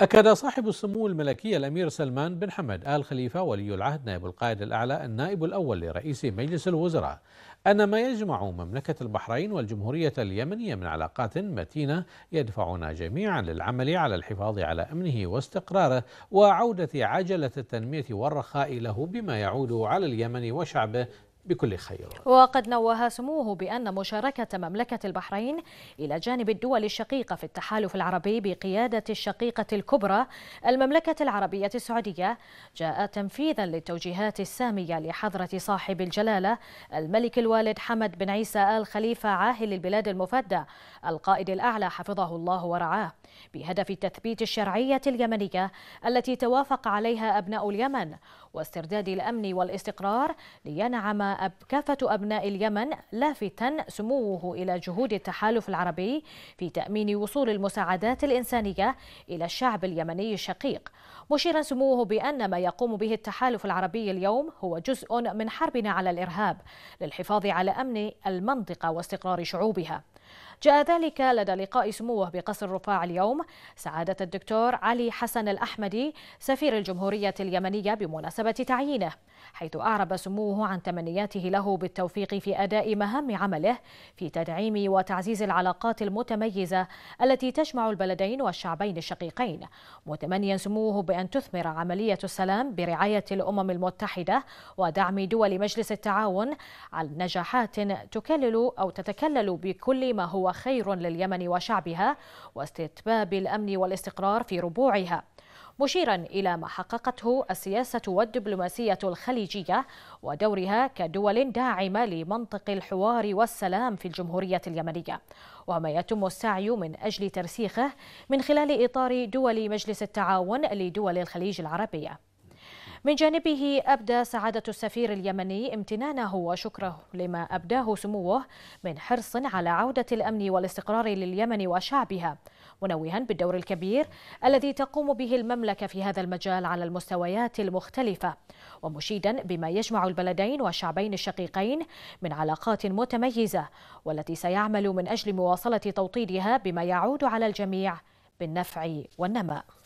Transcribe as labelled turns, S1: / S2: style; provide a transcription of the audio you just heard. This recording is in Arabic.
S1: أكد صاحب السمو الملكي الأمير سلمان بن حمد آل خليفة ولي العهد نائب القائد الأعلى النائب الأول لرئيس مجلس الوزراء أن ما يجمع مملكة البحرين والجمهورية اليمنية من علاقات متينة يدفعنا جميعا للعمل على الحفاظ على أمنه واستقراره وعودة عجلة التنمية والرخاء له بما يعود على اليمن وشعبه بكل خير
S2: وقد نوه سموه بأن مشاركة مملكة البحرين إلى جانب الدول الشقيقة في التحالف العربي بقيادة الشقيقة الكبرى المملكة العربية السعودية جاء تنفيذا للتوجيهات السامية لحضرة صاحب الجلالة الملك الوالد حمد بن عيسى آل خليفة عاهل البلاد المفدى القائد الأعلى حفظه الله ورعاه بهدف تثبيت الشرعية اليمنية التي توافق عليها أبناء اليمن واسترداد الأمن والاستقرار لينعم كافة أبناء اليمن لافتا سموه إلى جهود التحالف العربي في تأمين وصول المساعدات الإنسانية إلى الشعب اليمني الشقيق مشيرا سموه بأن ما يقوم به التحالف العربي اليوم هو جزء من حربنا على الإرهاب للحفاظ على أمن المنطقة واستقرار شعوبها جاء ذلك لدى لقاء سموه بقصر رفاع اليوم سعادة الدكتور علي حسن الأحمدي سفير الجمهورية اليمنية بمناسبة تعيينه حيث أعرب سموه عن تمنياته له بالتوفيق في أداء مهام عمله في تدعيم وتعزيز العلاقات المتميزة التي تجمع البلدين والشعبين الشقيقين متمنيا سموه بأن تثمر عملية السلام برعاية الأمم المتحدة ودعم دول مجلس التعاون على نجاحات تكلل أو تتكلل بكل ما هو خير لليمن وشعبها واستتباب الأمن والاستقرار في ربوعها مشيرا إلى ما حققته السياسة والدبلوماسية الخليجية ودورها كدول داعمة لمنطق الحوار والسلام في الجمهورية اليمنية وما يتم السعي من أجل ترسيخه من خلال إطار دول مجلس التعاون لدول الخليج العربية من جانبه أبدى سعادة السفير اليمني امتنانه وشكره لما أبداه سموه من حرص على عودة الأمن والاستقرار لليمن وشعبها منوها بالدور الكبير الذي تقوم به المملكة في هذا المجال على المستويات المختلفة ومشيدا بما يجمع البلدين والشعبين الشقيقين من علاقات متميزة والتي سيعمل من أجل مواصلة توطيدها بما يعود على الجميع بالنفع والنماء